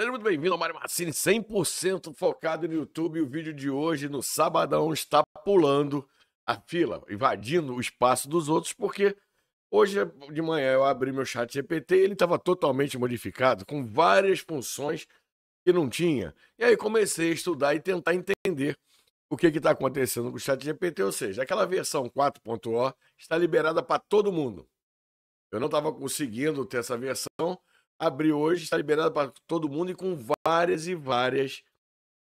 Seja muito bem-vindo ao Mário Massini, 100% focado no YouTube. E o vídeo de hoje, no sabadão, está pulando a fila, invadindo o espaço dos outros, porque hoje de manhã eu abri meu chat GPT e ele estava totalmente modificado, com várias funções que não tinha. E aí comecei a estudar e tentar entender o que está acontecendo com o chat GPT, ou seja, aquela versão 4.0 está liberada para todo mundo. Eu não estava conseguindo ter essa versão, abriu hoje, está liberado para todo mundo e com várias e várias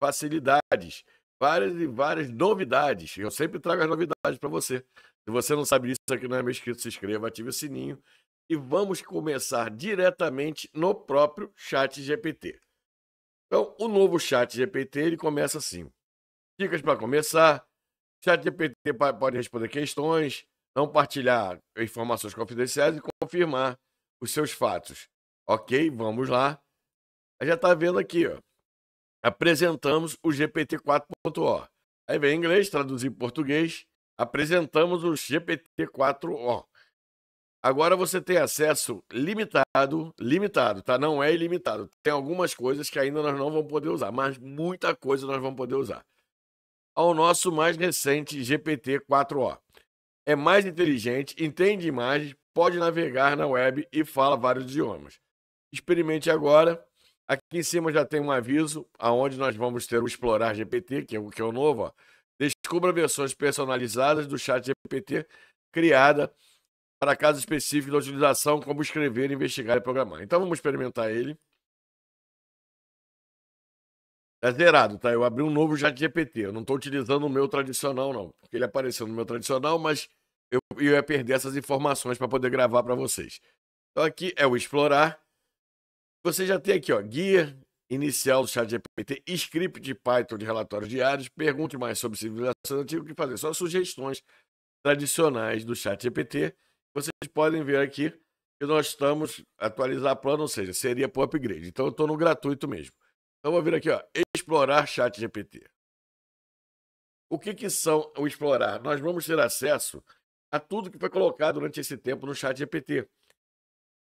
facilidades, várias e várias novidades. Eu sempre trago as novidades para você. Se você não sabe disso, aqui não é meu inscrito, se inscreva, ative o sininho e vamos começar diretamente no próprio chat GPT. Então, o novo chat GPT, ele começa assim. Dicas para começar. Chat GPT pode responder questões, não partilhar informações confidenciais e confirmar os seus fatos. Ok, vamos lá. Já está vendo aqui, ó. Apresentamos o GPT 4.0. Aí vem em inglês, traduzir em português. Apresentamos o GPT 4.0. Agora você tem acesso limitado, limitado, tá? Não é ilimitado. Tem algumas coisas que ainda nós não vamos poder usar, mas muita coisa nós vamos poder usar. Ao nosso mais recente GPT 4O. É mais inteligente, entende imagens, pode navegar na web e fala vários idiomas experimente agora. Aqui em cima já tem um aviso aonde nós vamos ter o Explorar GPT, que é o que é o novo. Ó. Descubra versões personalizadas do chat GPT criada para casos específicos da utilização, como escrever, investigar e programar. Então vamos experimentar ele. Tá zerado, tá? Eu abri um novo chat GPT. Eu não estou utilizando o meu tradicional, não. Porque ele apareceu no meu tradicional, mas eu, eu ia perder essas informações para poder gravar para vocês. Então aqui é o explorar. Você já tem aqui, ó, guia inicial do chat GPT, script de Python de relatórios diários, pergunte mais sobre civilizações antigas, o que fazer? Só sugestões tradicionais do chat GPT. Vocês podem ver aqui que nós estamos atualizar plano, ou seja, seria para upgrade. Então eu estou no gratuito mesmo. Então vou vir aqui, ó, explorar chat GPT. O que, que são o explorar? Nós vamos ter acesso a tudo que foi colocado durante esse tempo no chat GPT.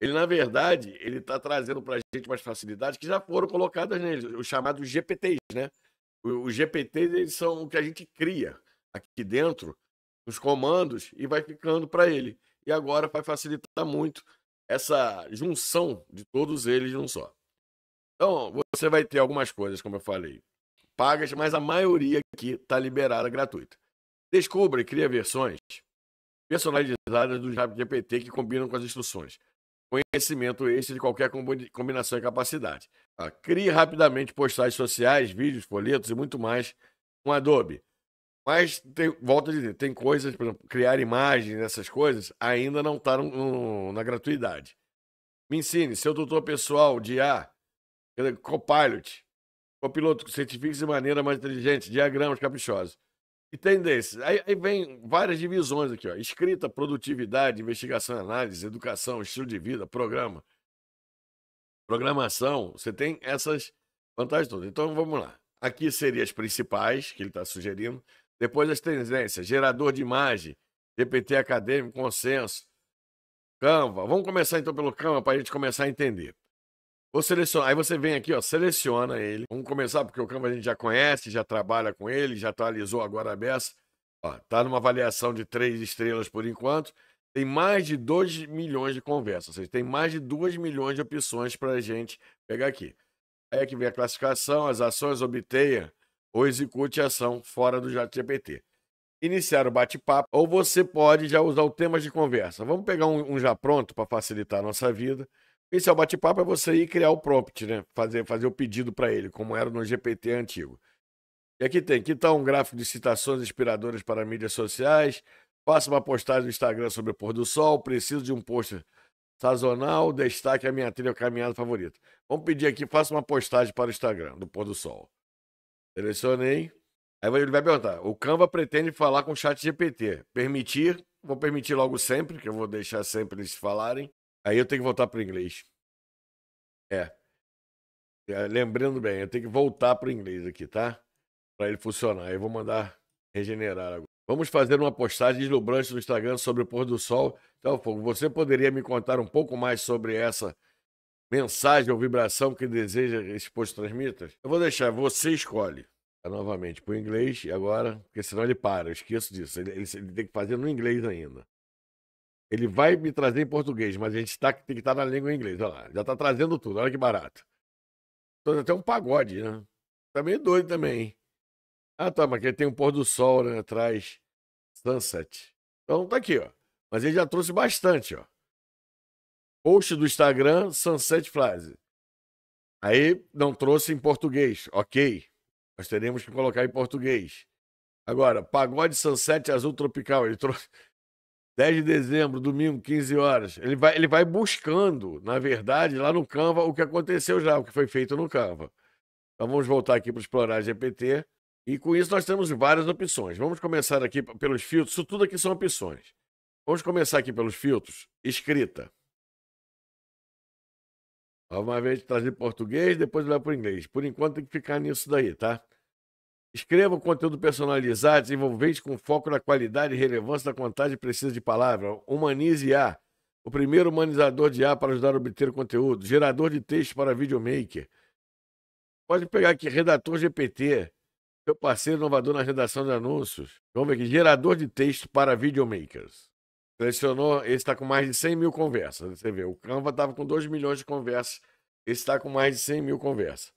Ele, na verdade, ele está trazendo para a gente umas facilidades que já foram colocadas nele, os chamados GPTs, né? Os GPTs eles são o que a gente cria aqui dentro, os comandos, e vai ficando para ele. E agora vai facilitar muito essa junção de todos eles num só. Então, você vai ter algumas coisas, como eu falei, pagas, mas a maioria aqui está liberada gratuita. Descubra e cria versões personalizadas do GPT que combinam com as instruções. Conhecimento esse de qualquer combinação e capacidade. Ah, crie rapidamente postagens sociais, vídeos, folhetos e muito mais com Adobe. Mas, tem, volta a dizer, tem coisas, por exemplo, criar imagens, essas coisas, ainda não está na gratuidade. Me ensine, seu tutor pessoal de A, é Copilot, copiloto, certifique-se de maneira mais inteligente, diagramas caprichosos. E tendências. Aí, aí, vem várias divisões aqui, ó. Escrita, produtividade, investigação, análise, educação, estilo de vida, programa. Programação, você tem essas vantagens todas. Então vamos lá. Aqui seriam as principais que ele está sugerindo. Depois as tendências, gerador de imagem, GPT acadêmico, consenso, Canva. Vamos começar então pelo Canva para a gente começar a entender. Vou selecionar. Aí você vem aqui, ó, seleciona ele. Vamos começar, porque o Canva a gente já conhece, já trabalha com ele, já atualizou agora a beça. Ó, tá numa avaliação de três estrelas por enquanto. Tem mais de 2 milhões de conversas, ou seja, tem mais de 2 milhões de opções para a gente pegar aqui. Aí é que vem a classificação, as ações, obtenha ou execute a ação fora do ChatGPT. Iniciar o bate-papo, ou você pode já usar o tema de conversa. Vamos pegar um, um já pronto para facilitar a nossa vida. Esse é o bate-papo, é você ir criar o prompt, né? Fazer, fazer o pedido para ele, como era no GPT antigo. E aqui tem, que tal um gráfico de citações inspiradoras para mídias sociais? Faça uma postagem no Instagram sobre o pôr do sol, preciso de um post sazonal, destaque a minha trilha caminhada favorita. Vamos pedir aqui, faça uma postagem para o Instagram do pôr do sol. Selecionei. Aí ele vai perguntar: o Canva pretende falar com o chat GPT. Permitir, vou permitir logo sempre, que eu vou deixar sempre eles falarem. Aí eu tenho que voltar para o inglês. É. é. Lembrando bem, eu tenho que voltar para o inglês aqui, tá? Para ele funcionar. Eu vou mandar regenerar agora. Vamos fazer uma postagem deslumbrante no Instagram sobre o pôr do sol. Então, você poderia me contar um pouco mais sobre essa mensagem ou vibração que deseja esse post transmita? Eu vou deixar, você escolhe. Tá novamente, para o inglês, agora, porque senão ele para, eu esqueço disso. Ele, ele, ele tem que fazer no inglês ainda. Ele vai me trazer em português, mas a gente tá, tem que estar tá na língua inglesa. Olha lá, já tá trazendo tudo, olha que barato. Tô até um pagode, né? Tá meio doido também. Hein? Ah, tá, mas aqui tem um pôr do sol né, atrás. Sunset. Então tá aqui, ó. Mas ele já trouxe bastante, ó. Post do Instagram, Sunset Frase. Aí não trouxe em português. Ok. Nós teremos que colocar em português. Agora, pagode Sunset Azul Tropical. Ele trouxe. 10 de dezembro, domingo, 15 horas. Ele vai, ele vai buscando, na verdade, lá no Canva, o que aconteceu já, o que foi feito no Canva. Então vamos voltar aqui para explorar GPT. E com isso nós temos várias opções. Vamos começar aqui pelos filtros. Isso tudo aqui são opções. Vamos começar aqui pelos filtros. Escrita. Uma vez trazer português, depois vai para o inglês. Por enquanto tem que ficar nisso daí, tá? Escreva conteúdo personalizado, desenvolvente com foco na qualidade e relevância da contagem precisa de palavra. Humanize A. O primeiro humanizador de A para ajudar a obter conteúdo. Gerador de texto para videomaker. Pode pegar aqui, redator GPT. Seu parceiro inovador na redação de anúncios. Vamos ver aqui, gerador de texto para videomakers. Selecionou, esse está com mais de 100 mil conversas. Você vê, o Canva estava com 2 milhões de conversas. Esse está com mais de 100 mil conversas.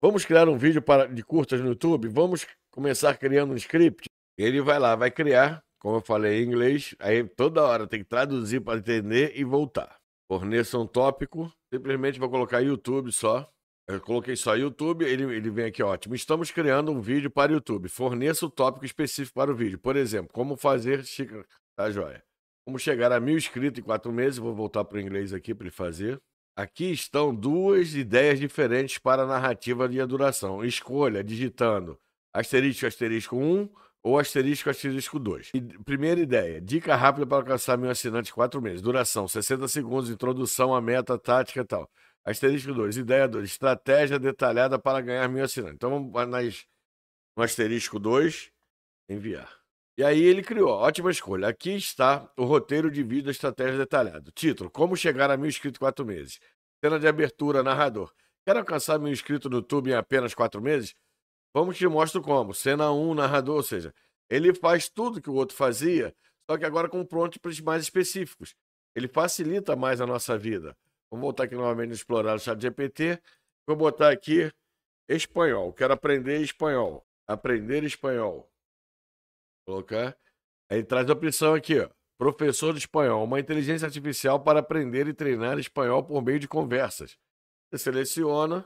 Vamos criar um vídeo para, de curtas no YouTube? Vamos começar criando um script? Ele vai lá, vai criar, como eu falei em inglês, aí toda hora tem que traduzir para entender e voltar. Forneça um tópico, simplesmente vou colocar YouTube só. Eu coloquei só YouTube, ele, ele vem aqui, ótimo. Estamos criando um vídeo para YouTube. Forneça o tópico específico para o vídeo. Por exemplo, como fazer xícara. Tá joia. Como chegar a mil inscritos em quatro meses. Vou voltar para o inglês aqui para ele fazer. Aqui estão duas ideias diferentes para a narrativa de duração. Escolha digitando asterisco asterisco 1 ou asterisco asterisco 2. E, primeira ideia, dica rápida para alcançar mil assinantes em 4 meses. Duração 60 segundos, introdução, a meta, tática e tal. Asterisco 2, ideia 2, estratégia detalhada para ganhar mil assinantes. Então vamos nas, no asterisco 2, enviar. E aí ele criou, ótima escolha. Aqui está o roteiro de vídeo da estratégia detalhado. Título: Como chegar a mil inscritos em quatro meses. Cena de abertura, narrador. Quer alcançar mil inscritos no YouTube em apenas quatro meses? Vamos te mostro como. Cena 1, um, narrador, ou seja, ele faz tudo que o outro fazia, só que agora com prontos mais específicos. Ele facilita mais a nossa vida. Vamos voltar aqui novamente no explorar o chat GPT. Vou botar aqui espanhol. Quero aprender espanhol. Aprender espanhol. Colocar. Aí traz a opção aqui, ó. Professor de espanhol, uma inteligência artificial para aprender e treinar espanhol por meio de conversas. Você seleciona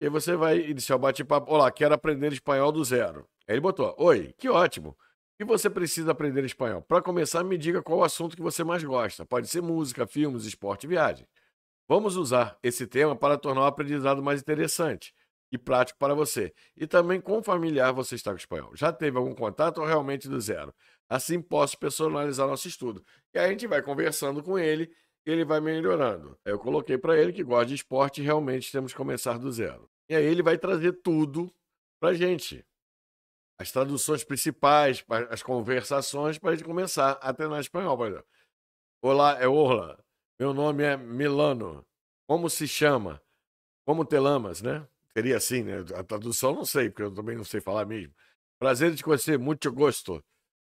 e você vai iniciar o bate-papo. Olá, quero aprender espanhol do zero. Aí ele botou: Oi, que ótimo. E você precisa aprender espanhol? Para começar, me diga qual o assunto que você mais gosta. Pode ser música, filmes, esporte, viagem. Vamos usar esse tema para tornar o aprendizado mais interessante e prático para você. E também quão familiar você está com o espanhol. Já teve algum contato ou realmente do zero? Assim posso personalizar nosso estudo. E aí a gente vai conversando com ele e ele vai melhorando. Eu coloquei para ele que gosta de esporte e realmente temos que começar do zero. E aí ele vai trazer tudo para a gente. As traduções principais, as conversações para a gente começar a treinar espanhol, por exemplo. Olá, é Orla. Meu nome é Milano. Como se chama? Como te lamas, né? Seria assim, né? A tradução não sei, porque eu também não sei falar mesmo. Prazer de conhecer, muito gosto.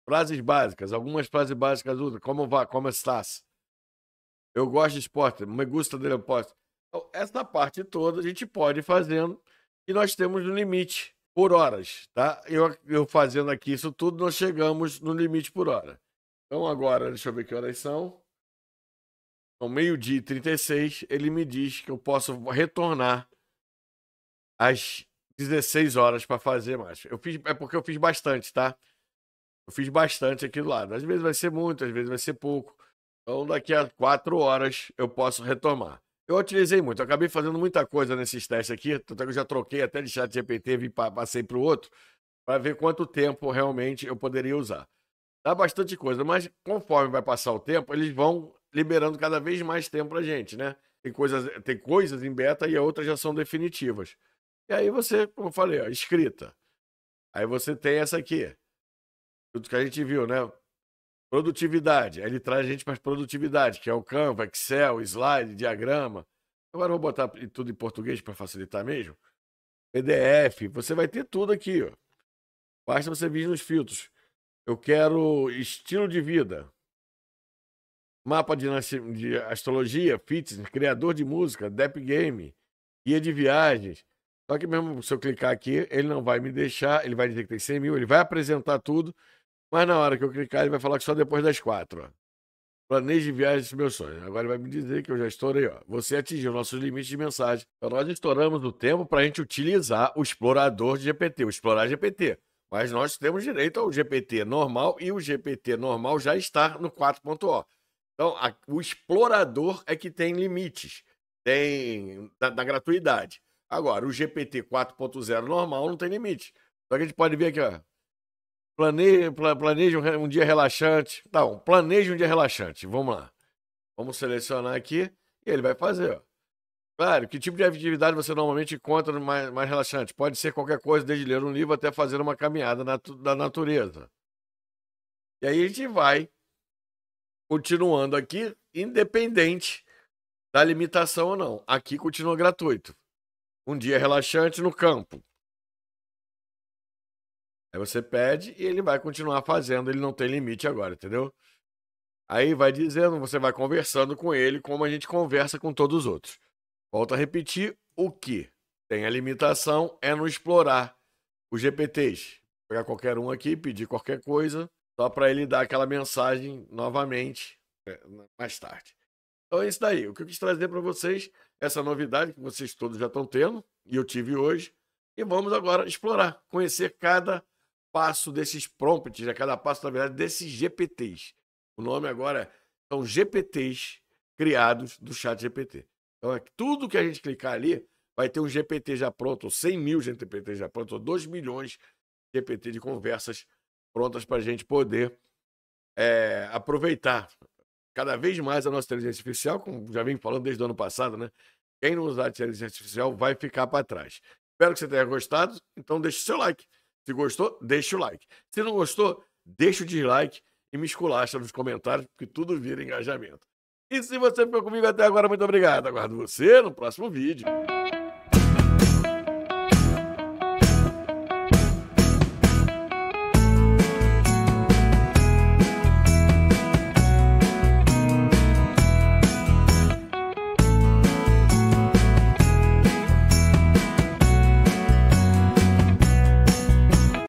Frases básicas, algumas frases básicas úteis. Como vai? Como estás? Eu gosto de esporte, me gusta de esporte. Então, essa parte toda a gente pode ir fazendo e nós temos um limite por horas, tá? Eu, eu fazendo aqui isso tudo, nós chegamos no limite por hora. Então agora, deixa eu ver que horas são. Ao meio-dia e 36, ele me diz que eu posso retornar às 16 horas para fazer mais. Eu fiz, é porque eu fiz bastante, tá? Eu fiz bastante aqui do lado. Às vezes vai ser muito, às vezes vai ser pouco. Então, daqui a quatro horas eu posso retomar. Eu utilizei muito, eu acabei fazendo muita coisa nesses testes aqui, tanto é que eu já troquei até de chat GPT, vim, passei para o outro, para ver quanto tempo realmente eu poderia usar. Dá bastante coisa, mas conforme vai passar o tempo, eles vão liberando cada vez mais tempo para gente, né? Tem coisas, tem coisas em beta e outras já são definitivas. E aí você, como eu falei, ó, escrita. Aí você tem essa aqui. Tudo que a gente viu, né? Produtividade. Aí ele traz a gente para produtividade, que é o Canva, Excel, slide, diagrama. Agora eu vou botar tudo em português para facilitar mesmo. PDF, você vai ter tudo aqui, ó. Basta você vir nos filtros. Eu quero estilo de vida, mapa de, de astrologia, fitness, criador de música, dep game, guia de viagens, só que mesmo se eu clicar aqui, ele não vai me deixar, ele vai dizer que tem 100 mil, ele vai apresentar tudo, mas na hora que eu clicar, ele vai falar que só depois das quatro. Planeje viagem dos meus sonhos. Agora ele vai me dizer que eu já estourei. Ó. Você atingiu nossos limites de mensagem. Então, nós estouramos o tempo para a gente utilizar o explorador de GPT, o explorar GPT. Mas nós temos direito ao GPT normal e o GPT normal já está no 4.0. Então, a, o explorador é que tem limites, tem da, da gratuidade. Agora, o GPT 4.0 normal não tem limite. Só que a gente pode ver aqui, ó. Planeje, um dia relaxante. Não, tá planeje um dia relaxante. Vamos lá. Vamos selecionar aqui e ele vai fazer, ó. Claro, que tipo de atividade você normalmente encontra mais, mais relaxante? Pode ser qualquer coisa, desde ler um livro até fazer uma caminhada na, da natureza. E aí a gente vai continuando aqui, independente da limitação ou não. Aqui continua gratuito um dia relaxante no campo. Aí você pede e ele vai continuar fazendo, ele não tem limite agora, entendeu? Aí vai dizendo, você vai conversando com ele como a gente conversa com todos os outros. Volto a repetir, o que tem a limitação é no explorar os GPTs. Vou pegar qualquer um aqui, pedir qualquer coisa, só para ele dar aquela mensagem novamente é, mais tarde. Então é isso daí. O que eu quis trazer para vocês, essa novidade que vocês todos já estão tendo, e eu tive hoje, e vamos agora explorar, conhecer cada passo desses prompts, a né, cada passo, na verdade, desses GPTs. O nome agora são GPTs criados do chat GPT. Então, é tudo que a gente clicar ali vai ter um GPT já pronto, ou 100 mil GPT já pronto, ou 2 milhões de GPT de conversas prontas para a gente poder é, aproveitar cada vez mais a nossa inteligência artificial, como já vim falando desde o ano passado, né? Quem não usar inteligência artificial vai ficar para trás. Espero que você tenha gostado, então deixe seu like. Se gostou, deixa o like. Se não gostou, deixa o dislike e me esculacha nos comentários, porque tudo vira engajamento. E se você ficou comigo até agora, muito obrigado. Aguardo você no próximo vídeo.